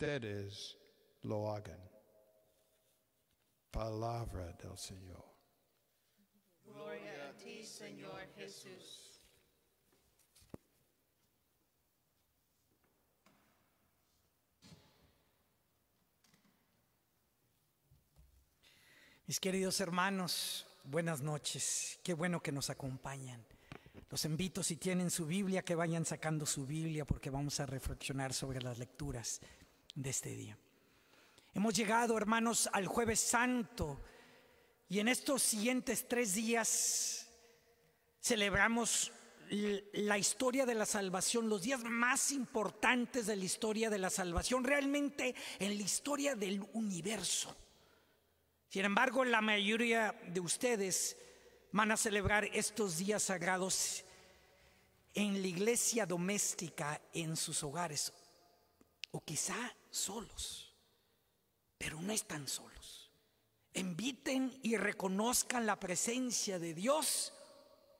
Ustedes lo hagan. Palabra del Señor. Gloria a ti, Señor Jesús. Mis queridos hermanos, buenas noches. Qué bueno que nos acompañan. Los invito, si tienen su Biblia, que vayan sacando su Biblia porque vamos a reflexionar sobre las lecturas de este día. Hemos llegado, hermanos, al jueves santo y en estos siguientes tres días celebramos la historia de la salvación, los días más importantes de la historia de la salvación, realmente en la historia del universo. Sin embargo, la mayoría de ustedes van a celebrar estos días sagrados en la iglesia doméstica, en sus hogares, o quizá solos, pero no están solos. Inviten y reconozcan la presencia de Dios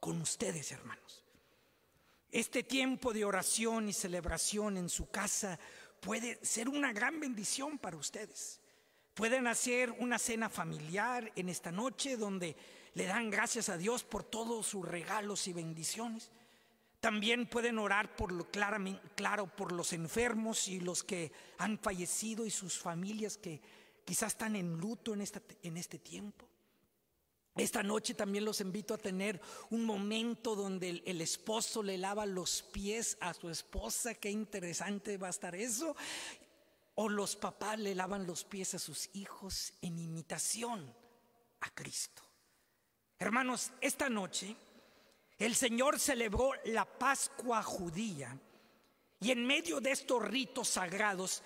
con ustedes, hermanos. Este tiempo de oración y celebración en su casa puede ser una gran bendición para ustedes. Pueden hacer una cena familiar en esta noche donde le dan gracias a Dios por todos sus regalos y bendiciones. También pueden orar por lo claramente, claro, por los enfermos y los que han fallecido y sus familias que quizás están en luto en, esta, en este tiempo. Esta noche también los invito a tener un momento donde el, el, esposo le lava los pies a su esposa. Qué interesante va a estar eso. O los papás le lavan los pies a sus hijos en imitación a Cristo. Hermanos, esta noche el Señor celebró la Pascua judía y en medio de estos ritos sagrados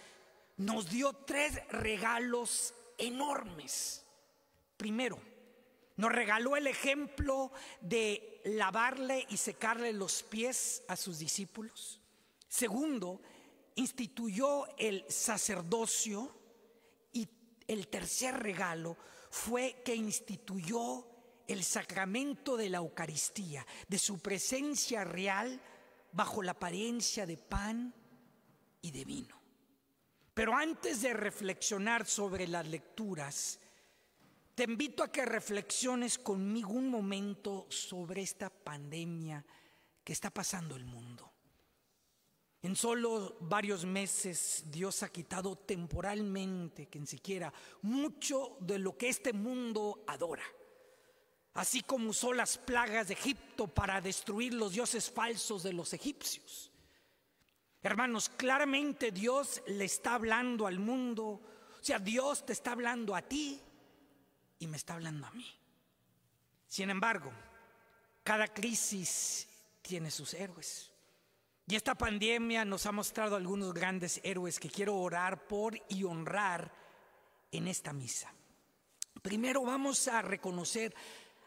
nos dio tres regalos enormes. Primero, nos regaló el ejemplo de lavarle y secarle los pies a sus discípulos. Segundo, instituyó el sacerdocio. Y el tercer regalo fue que instituyó el sacramento de la Eucaristía, de su presencia real bajo la apariencia de pan y de vino. Pero antes de reflexionar sobre las lecturas, te invito a que reflexiones conmigo un momento sobre esta pandemia que está pasando el mundo. En solo varios meses Dios ha quitado temporalmente, ni siquiera, mucho de lo que este mundo adora así como usó las plagas de Egipto para destruir los dioses falsos de los egipcios. Hermanos, claramente Dios le está hablando al mundo, o sea, Dios te está hablando a ti y me está hablando a mí. Sin embargo, cada crisis tiene sus héroes. Y esta pandemia nos ha mostrado algunos grandes héroes que quiero orar por y honrar en esta misa. Primero vamos a reconocer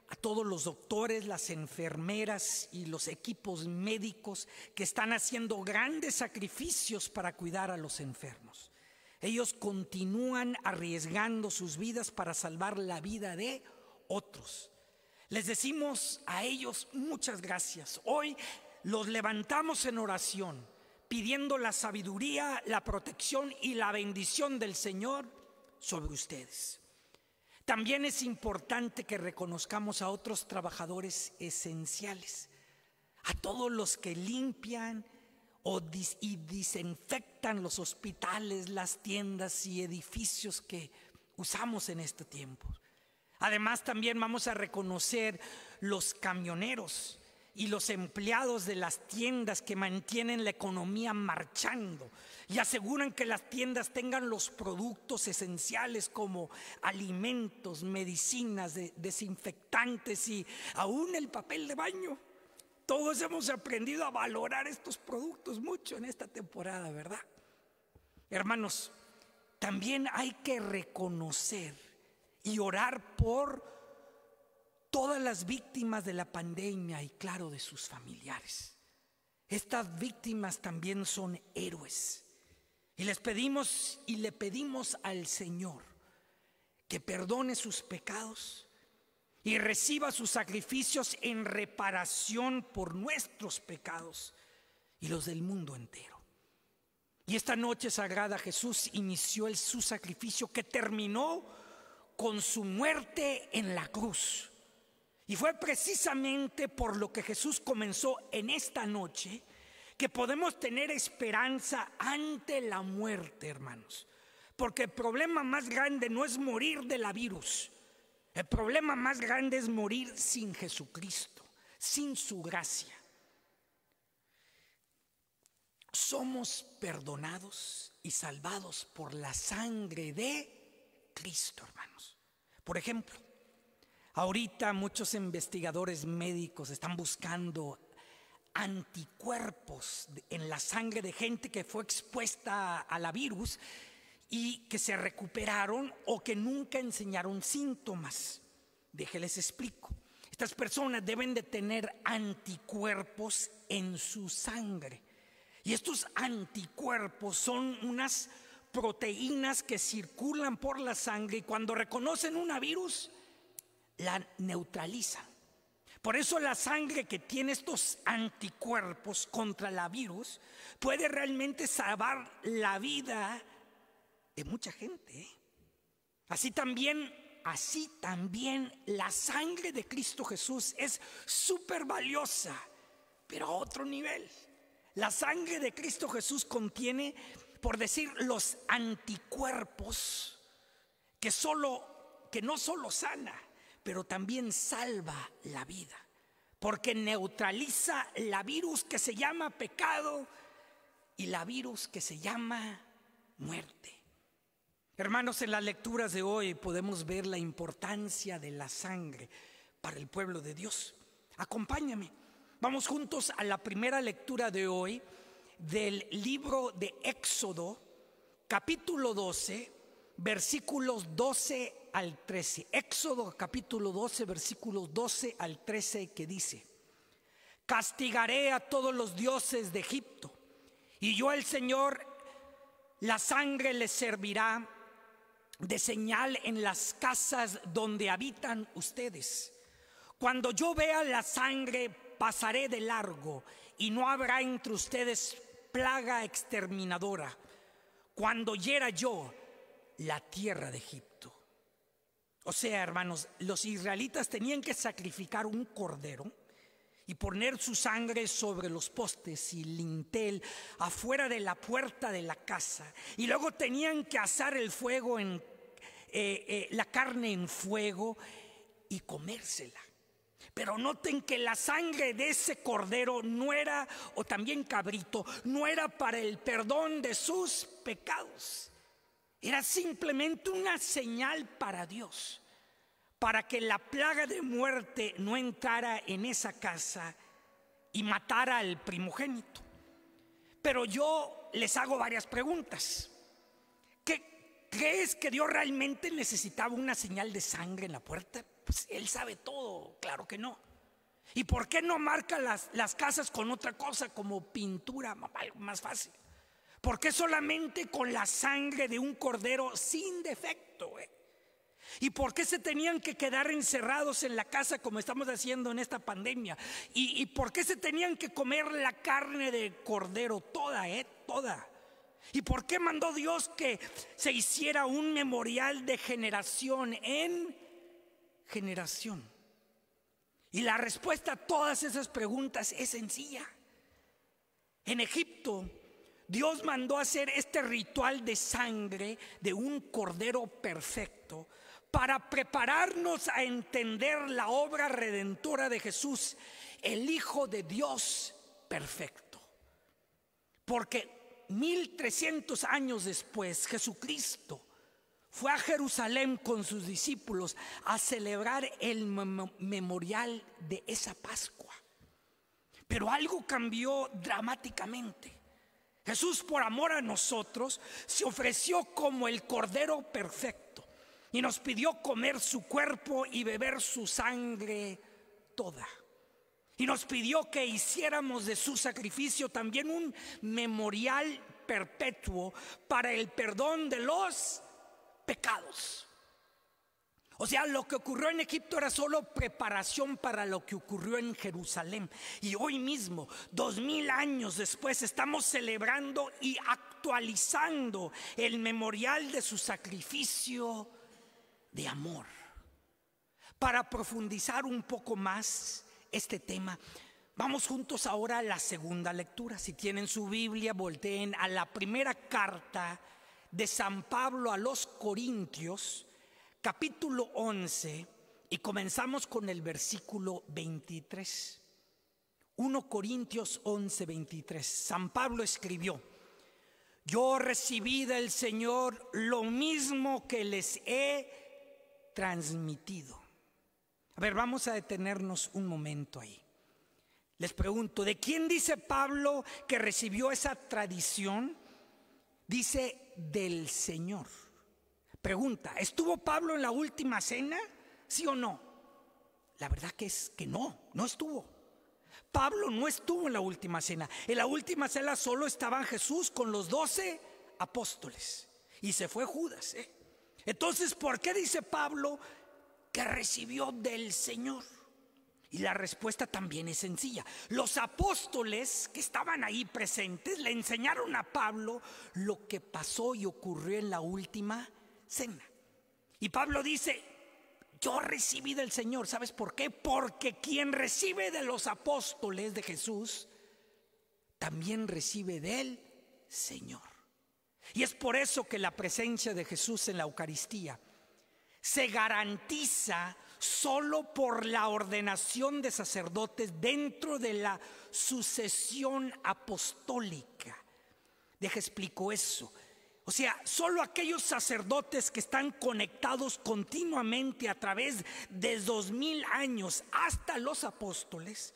a todos los doctores, las enfermeras y los equipos médicos que están haciendo grandes sacrificios para cuidar a los enfermos. Ellos continúan arriesgando sus vidas para salvar la vida de otros. Les decimos a ellos muchas gracias. Hoy los levantamos en oración, pidiendo la sabiduría, la protección y la bendición del Señor sobre ustedes. También es importante que reconozcamos a otros trabajadores esenciales, a todos los que limpian o y desinfectan los hospitales, las tiendas y edificios que usamos en este tiempo. Además, también vamos a reconocer los camioneros, y los empleados de las tiendas que mantienen la economía marchando y aseguran que las tiendas tengan los productos esenciales como alimentos, medicinas, desinfectantes y aún el papel de baño. Todos hemos aprendido a valorar estos productos mucho en esta temporada, ¿verdad? Hermanos, también hay que reconocer y orar por todas las víctimas de la pandemia y claro de sus familiares. Estas víctimas también son héroes. Y les pedimos y le pedimos al Señor que perdone sus pecados y reciba sus sacrificios en reparación por nuestros pecados y los del mundo entero. Y esta noche sagrada Jesús inició el, su sacrificio que terminó con su muerte en la cruz y fue precisamente por lo que Jesús comenzó en esta noche que podemos tener esperanza ante la muerte, hermanos. Porque el problema más grande no es morir de la virus. El problema más grande es morir sin Jesucristo, sin su gracia. Somos perdonados y salvados por la sangre de Cristo, hermanos. Por ejemplo, Ahorita muchos investigadores médicos están buscando anticuerpos en la sangre de gente que fue expuesta a la virus y que se recuperaron o que nunca enseñaron síntomas. Déjenles explico. Estas personas deben de tener anticuerpos en su sangre. Y estos anticuerpos son unas proteínas que circulan por la sangre y cuando reconocen un virus, la neutraliza. Por eso la sangre que tiene estos anticuerpos contra la virus puede realmente salvar la vida de mucha gente. ¿eh? Así también, así también la sangre de Cristo Jesús es súper valiosa, pero a otro nivel. La sangre de Cristo Jesús contiene, por decir, los anticuerpos que solo que no solo sana, pero también salva la vida, porque neutraliza la virus que se llama pecado y la virus que se llama muerte. Hermanos, en las lecturas de hoy podemos ver la importancia de la sangre para el pueblo de Dios. Acompáñame. Vamos juntos a la primera lectura de hoy del libro de Éxodo, capítulo 12, versículos 12 al 13, Éxodo capítulo 12, versículo 12 al 13, que dice, castigaré a todos los dioses de Egipto, y yo el Señor, la sangre les servirá de señal en las casas donde habitan ustedes. Cuando yo vea la sangre, pasaré de largo, y no habrá entre ustedes plaga exterminadora, cuando hiera yo la tierra de Egipto. O sea, hermanos, los israelitas tenían que sacrificar un cordero y poner su sangre sobre los postes y lintel afuera de la puerta de la casa. Y luego tenían que asar el fuego en eh, eh, la carne en fuego y comérsela. Pero noten que la sangre de ese cordero no era, o también cabrito, no era para el perdón de sus pecados era simplemente una señal para Dios, para que la plaga de muerte no entrara en esa casa y matara al primogénito. Pero yo les hago varias preguntas. ¿Qué crees que Dios realmente necesitaba una señal de sangre en la puerta? Pues Él sabe todo, claro que no. ¿Y por qué no marca las, las casas con otra cosa como pintura más fácil? por qué solamente con la sangre de un cordero sin defecto? Eh? ¿Y por qué se tenían que quedar encerrados en la casa como estamos haciendo en esta pandemia? ¿Y, por qué se tenían que comer la carne de cordero toda, eh? Toda. ¿Y por qué mandó Dios que se hiciera un memorial de generación en generación? Y la respuesta a todas esas preguntas es sencilla. En Egipto Dios mandó hacer este ritual de sangre de un cordero perfecto para prepararnos a entender la obra redentora de Jesús, el Hijo de Dios perfecto. Porque 1300 años después, Jesucristo fue a Jerusalén con sus discípulos a celebrar el memorial de esa Pascua. Pero algo cambió dramáticamente. Jesús, por amor a nosotros, se ofreció como el Cordero perfecto y nos pidió comer su cuerpo y beber su sangre toda. Y nos pidió que hiciéramos de su sacrificio también un memorial perpetuo para el perdón de los pecados. O sea, lo que ocurrió en Egipto era solo preparación para lo que ocurrió en Jerusalén. Y hoy mismo, dos mil años después, estamos celebrando y actualizando el memorial de su sacrificio de amor. Para profundizar un poco más este tema, vamos juntos ahora a la segunda lectura. Si tienen su Biblia, volteen a la primera carta de San Pablo a los Corintios capítulo 11 y comenzamos con el versículo 23. 1 Corintios 11, 23. San Pablo escribió, yo recibí del Señor lo mismo que les he transmitido. A ver, vamos a detenernos un momento ahí. Les pregunto, ¿de quién dice Pablo que recibió esa tradición? Dice del Señor. Pregunta, ¿estuvo Pablo en la última cena? ¿Sí o no? La verdad que es que no, no estuvo. Pablo no estuvo en la última cena. En la última cena solo estaban Jesús con los doce apóstoles. Y se fue Judas. ¿eh? Entonces, ¿por qué dice Pablo que recibió del Señor? Y la respuesta también es sencilla. Los apóstoles que estaban ahí presentes le enseñaron a Pablo lo que pasó y ocurrió en la última y Pablo dice, yo recibí del Señor, ¿sabes por qué? Porque quien recibe de los apóstoles de Jesús, también recibe del Señor. Y es por eso que la presencia de Jesús en la Eucaristía se garantiza solo por la ordenación de sacerdotes dentro de la sucesión apostólica. Deja explico eso. O sea, solo aquellos sacerdotes que están conectados continuamente a través de dos mil años hasta los apóstoles,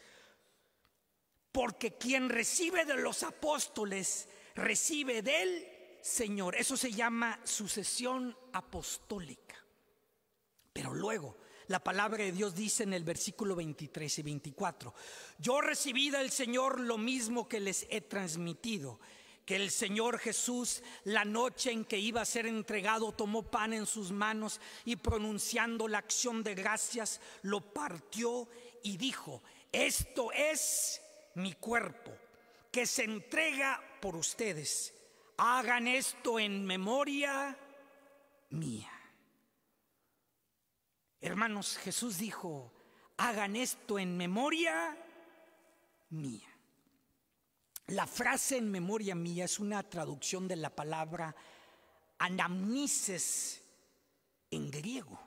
porque quien recibe de los apóstoles recibe del Señor. Eso se llama sucesión apostólica. Pero luego, la palabra de Dios dice en el versículo 23 y 24, yo recibí del Señor lo mismo que les he transmitido que el Señor Jesús, la noche en que iba a ser entregado, tomó pan en sus manos y pronunciando la acción de gracias, lo partió y dijo, esto es mi cuerpo, que se entrega por ustedes. Hagan esto en memoria mía. Hermanos, Jesús dijo, hagan esto en memoria mía. La frase en memoria mía es una traducción de la palabra anamnises en griego.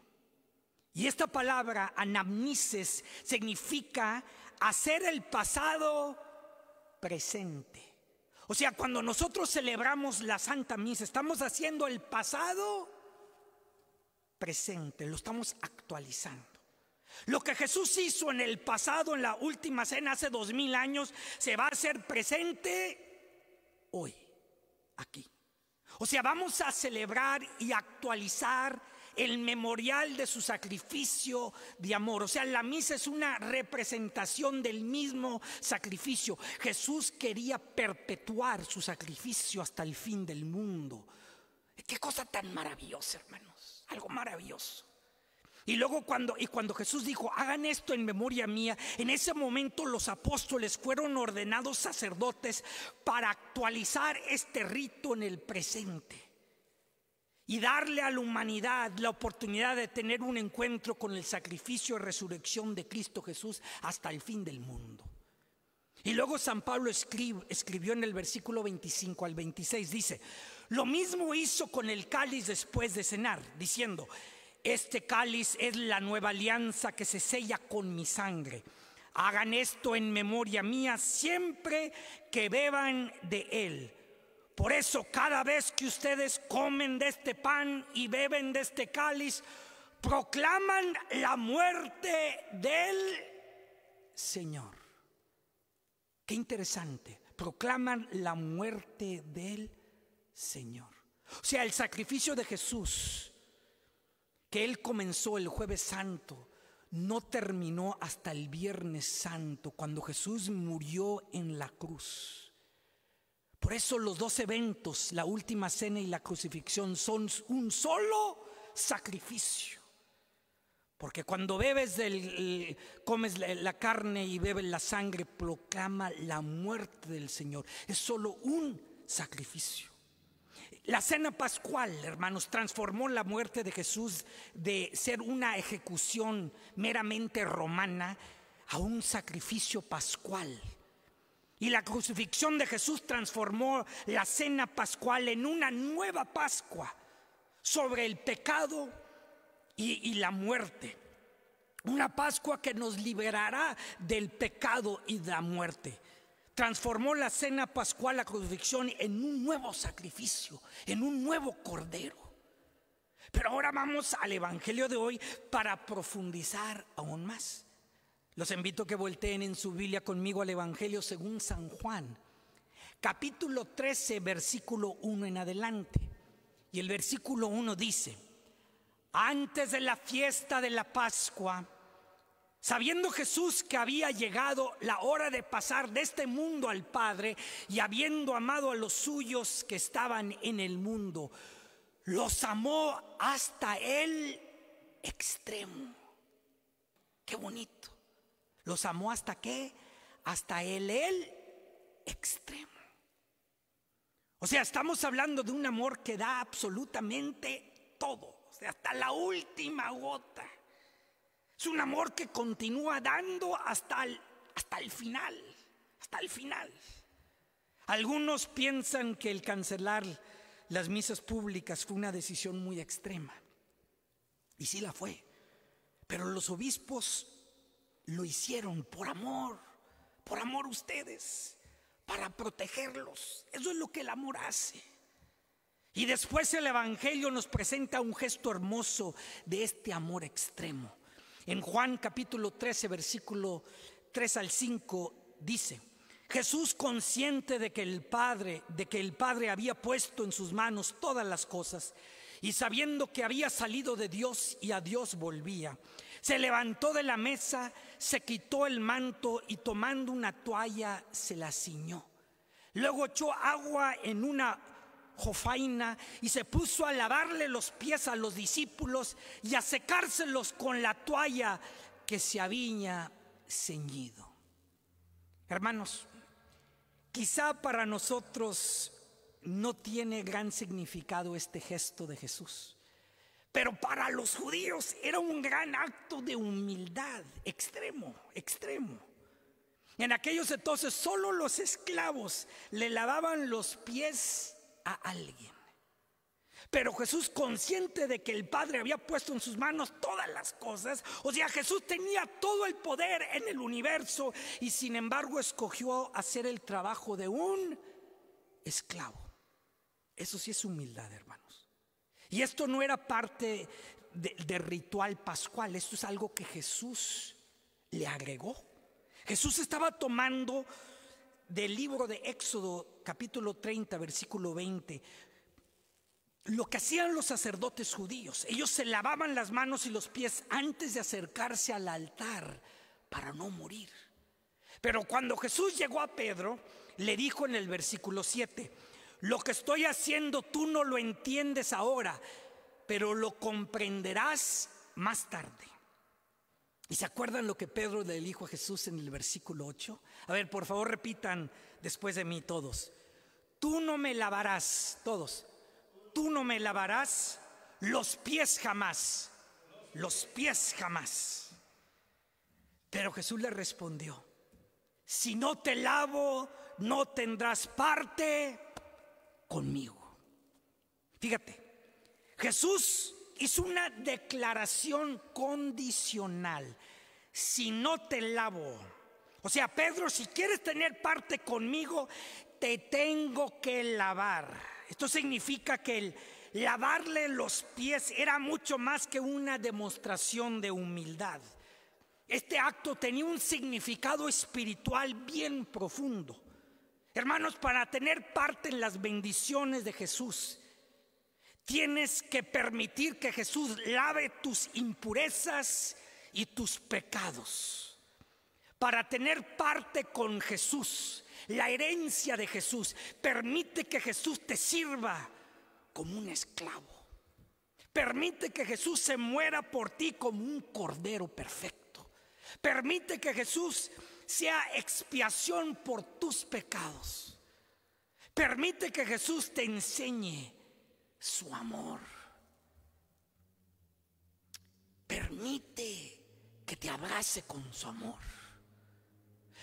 Y esta palabra anamnises significa hacer el pasado presente. O sea, cuando nosotros celebramos la Santa Misa, estamos haciendo el pasado presente, lo estamos actualizando. Lo que Jesús hizo en el pasado, en la última cena, hace dos mil años, se va a hacer presente hoy, aquí. O sea, vamos a celebrar y actualizar el memorial de su sacrificio de amor. O sea, la misa es una representación del mismo sacrificio. Jesús quería perpetuar su sacrificio hasta el fin del mundo. Qué cosa tan maravillosa, hermanos. Algo maravilloso. Y luego cuando, y cuando Jesús dijo, hagan esto en memoria mía, en ese momento los apóstoles fueron ordenados sacerdotes para actualizar este rito en el presente y darle a la humanidad la oportunidad de tener un encuentro con el sacrificio y resurrección de Cristo Jesús hasta el fin del mundo. Y luego San Pablo escribió en el versículo 25 al 26, dice, lo mismo hizo con el cáliz después de cenar, diciendo, este cáliz es la nueva alianza que se sella con mi sangre. Hagan esto en memoria mía siempre que beban de él. Por eso cada vez que ustedes comen de este pan y beben de este cáliz, proclaman la muerte del Señor. Qué interesante. Proclaman la muerte del Señor. O sea, el sacrificio de Jesús que Él comenzó el jueves santo, no terminó hasta el viernes santo, cuando Jesús murió en la cruz. Por eso los dos eventos, la última cena y la crucifixión, son un solo sacrificio. Porque cuando bebes del, comes la carne y bebes la sangre, proclama la muerte del Señor. Es solo un sacrificio. La cena pascual, hermanos, transformó la muerte de Jesús de ser una ejecución meramente romana a un sacrificio pascual. Y la crucifixión de Jesús transformó la cena pascual en una nueva Pascua sobre el pecado y, la muerte. Una Pascua que nos liberará del pecado y de la muerte transformó la cena pascual, la crucifixión, en un nuevo sacrificio, en un nuevo cordero. Pero ahora vamos al Evangelio de hoy para profundizar aún más. Los invito a que volteen en su Biblia conmigo al Evangelio según San Juan, capítulo 13, versículo 1 en adelante. Y el versículo 1 dice, antes de la fiesta de la Pascua, Sabiendo Jesús que había llegado la hora de pasar de este mundo al Padre y habiendo amado a los suyos que estaban en el mundo, los amó hasta el extremo. Qué bonito. Los amó hasta qué? Hasta el, el extremo. O sea, estamos hablando de un amor que da absolutamente todo, hasta la última gota. Es un amor que continúa dando hasta el, hasta el final, hasta el final. Algunos piensan que el cancelar las misas públicas fue una decisión muy extrema. Y sí la fue. Pero los obispos lo hicieron por amor, por amor ustedes, para protegerlos. Eso es lo que el amor hace. Y después el Evangelio nos presenta un gesto hermoso de este amor extremo. En Juan capítulo 13, versículo 3 al 5 dice, Jesús consciente de que el Padre, de que el Padre había puesto en sus manos todas las cosas, y sabiendo que había salido de Dios y a Dios volvía, se levantó de la mesa, se quitó el manto y tomando una toalla se la ciñó. Luego echó agua en una jofaina y se puso a lavarle los pies a los discípulos y a secárselos con la toalla que se había ceñido. Hermanos, quizá para nosotros no tiene gran significado este gesto de Jesús, pero para los judíos era un gran acto de humildad, extremo, extremo. En aquellos entonces solo los esclavos le lavaban los pies a alguien. Pero Jesús, consciente de que el Padre había puesto en sus manos todas las cosas, o sea, Jesús tenía todo el poder en el universo y sin embargo escogió hacer el trabajo de un esclavo. Eso sí es humildad, hermanos. Y esto no era parte del ritual pascual, esto es algo que Jesús le agregó. Jesús estaba tomando del libro de Éxodo capítulo 30, versículo 20, lo que hacían los sacerdotes judíos, ellos se lavaban las manos y los pies antes de acercarse al altar para no morir. Pero cuando Jesús llegó a Pedro, le dijo en el versículo 7, lo que estoy haciendo tú no lo entiendes ahora, pero lo comprenderás más tarde. ¿Y se acuerdan lo que Pedro le dijo a Jesús en el versículo 8? A ver, por favor repitan después de mí todos. Tú no me lavarás, todos. Tú no me lavarás los pies jamás. Los pies jamás. Pero Jesús le respondió, si no te lavo, no tendrás parte conmigo. Fíjate, Jesús hizo una declaración condicional. Si no te lavo, o sea, Pedro, si quieres tener parte conmigo, te tengo que lavar. Esto significa que el lavarle los pies era mucho más que una demostración de humildad. Este acto tenía un significado espiritual bien profundo. Hermanos, para tener parte en las bendiciones de Jesús, Tienes que permitir que Jesús lave tus impurezas y tus pecados para tener parte con Jesús, la herencia de Jesús. Permite que Jesús te sirva como un esclavo. Permite que Jesús se muera por ti como un cordero perfecto. Permite que Jesús sea expiación por tus pecados. Permite que Jesús te enseñe su amor. Permite que te abrace con su amor.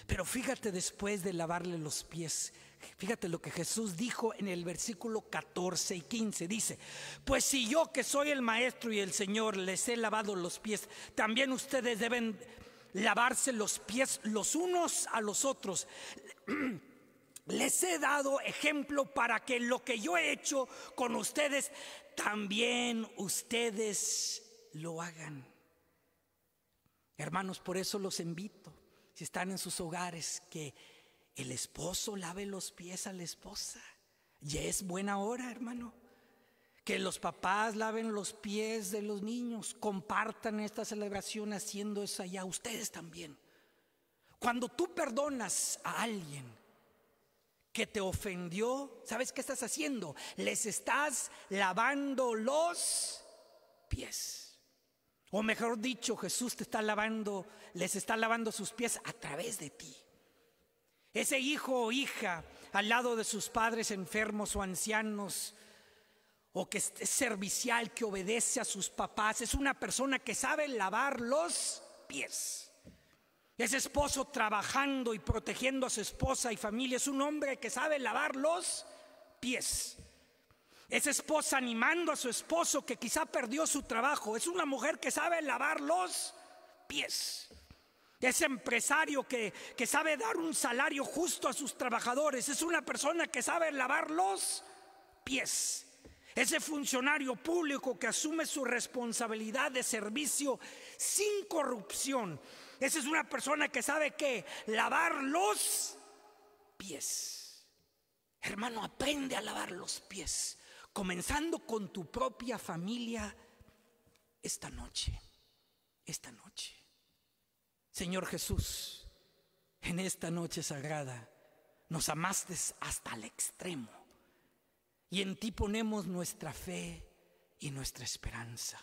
Pero fíjate después de lavarle los pies, fíjate lo que Jesús dijo en el versículo 14 y 15. Dice, pues si yo que soy el maestro y el Señor les he lavado los pies, también ustedes deben lavarse los pies los unos a los otros. Les he dado ejemplo para que lo que yo he hecho con ustedes, también ustedes lo hagan. Hermanos, por eso los invito, si están en sus hogares, que el esposo lave los pies a la esposa. Ya es buena hora, hermano. Que los papás laven los pies de los niños, compartan esta celebración haciendo eso allá, ustedes también. Cuando tú perdonas a alguien, que te ofendió, ¿sabes qué estás haciendo? Les estás lavando los pies. O mejor dicho, Jesús te está lavando, les está lavando sus pies a través de ti. Ese hijo o hija al lado de sus padres enfermos o ancianos, o que es servicial, que obedece a sus papás, es una persona que sabe lavar los pies. Ese esposo trabajando y protegiendo a su esposa y familia es un hombre que sabe lavar los pies. Esa esposa animando a su esposo que quizá perdió su trabajo. Es una mujer que sabe lavar los pies. Ese empresario que, que sabe dar un salario justo a sus trabajadores. Es una persona que sabe lavar los pies. Ese funcionario público que asume su responsabilidad de servicio sin corrupción esa es una persona que sabe que lavar los pies. Hermano, aprende a lavar los pies, comenzando con tu propia familia esta noche, esta noche. Señor Jesús, en esta noche sagrada nos amaste hasta el extremo y en ti ponemos nuestra fe y nuestra esperanza.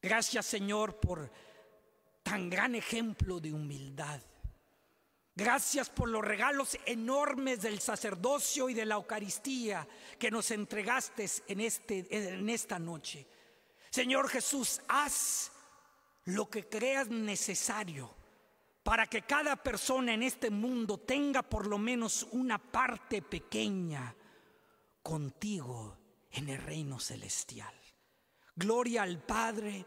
Gracias Señor por tan gran ejemplo de humildad. Gracias por los regalos enormes del sacerdocio y de la Eucaristía que nos entregaste en, este, en esta noche. Señor Jesús, haz lo que creas necesario para que cada persona en este mundo tenga por lo menos una parte pequeña contigo en el reino celestial. Gloria al Padre